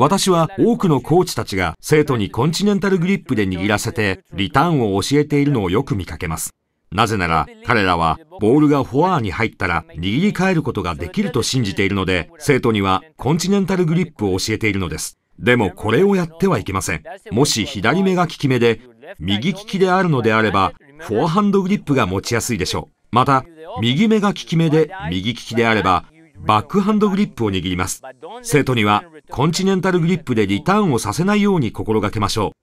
私は多くのコーチたちが生徒にコンチネンタルグリップで握らせてリターンを教えているのをよく見かけます。なぜなら彼らはボールがフォアに入ったら握り替えることができると信じているので生徒にはコンチネンタルグリップを教えているのです。でもこれをやってはいけません。もし左目が利き目で右利きであるのであればフォアハンドグリップが持ちやすいでしょう。また右目が利き目で右利きであればバックハンドグリップを握ります。生徒にはコンチネンタルグリップでリターンをさせないように心がけましょう。